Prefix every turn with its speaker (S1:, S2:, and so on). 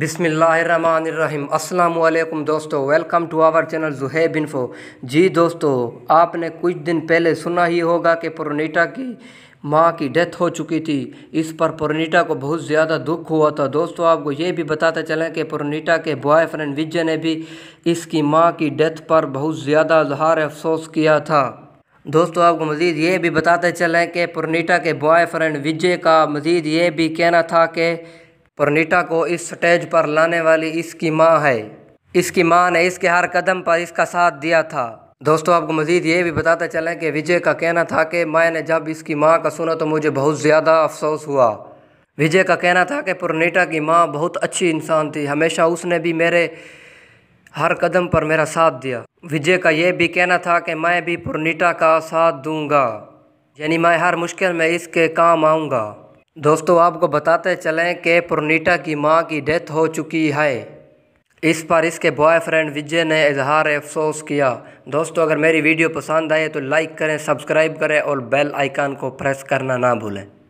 S1: बिसमीम् अल्लाम दोस्तों welcome to our channel Zuhaib info जी दोस्तों आपने कुछ दिन पहले सुना ही होगा कि पुरनीटा की माँ की डेथ हो चुकी थी इस पर पुरनीटा को बहुत ज़्यादा दुख हुआ था दोस्तों आपको ये भी बताते चलें कि पुरनीटा के बॉयफ्रेंड विजय ने भी इसकी माँ की डेथ पर बहुत ज़्यादा इजहार अफसोस किया था दोस्तों आपको मज़ीद ये भी बताते चलें कि पुरनीटा के बॉयफ्रेंड विजय का मज़ीद ये भी कहना था कि प्रनीटा को इस स्टेज पर लाने वाली इसकी माँ है इसकी माँ ने इसके हर कदम पर इसका साथ दिया था दोस्तों आपको मज़ीद ये भी बताते चलें कि विजय का कहना था कि मैंने जब इसकी माँ का सुना तो मुझे बहुत ज़्यादा अफसोस हुआ विजय का कहना था कि पुरनीटा की माँ बहुत अच्छी इंसान थी हमेशा उसने भी मेरे हर कदम पर मेरा साथ दिया विजय का यह भी कहना था कि मैं भी पुरनीटा का साथ दूंगा यानी मैं हर मुश्किल में इसके काम आऊँगा दोस्तों आपको बताते चलें कि पुरनीटा की मां की डेथ हो चुकी है इस पर इसके बॉयफ्रेंड विजय ने इजहार अफसोस किया दोस्तों अगर मेरी वीडियो पसंद आए तो लाइक करें सब्सक्राइब करें और बेल आइकन को प्रेस करना ना भूलें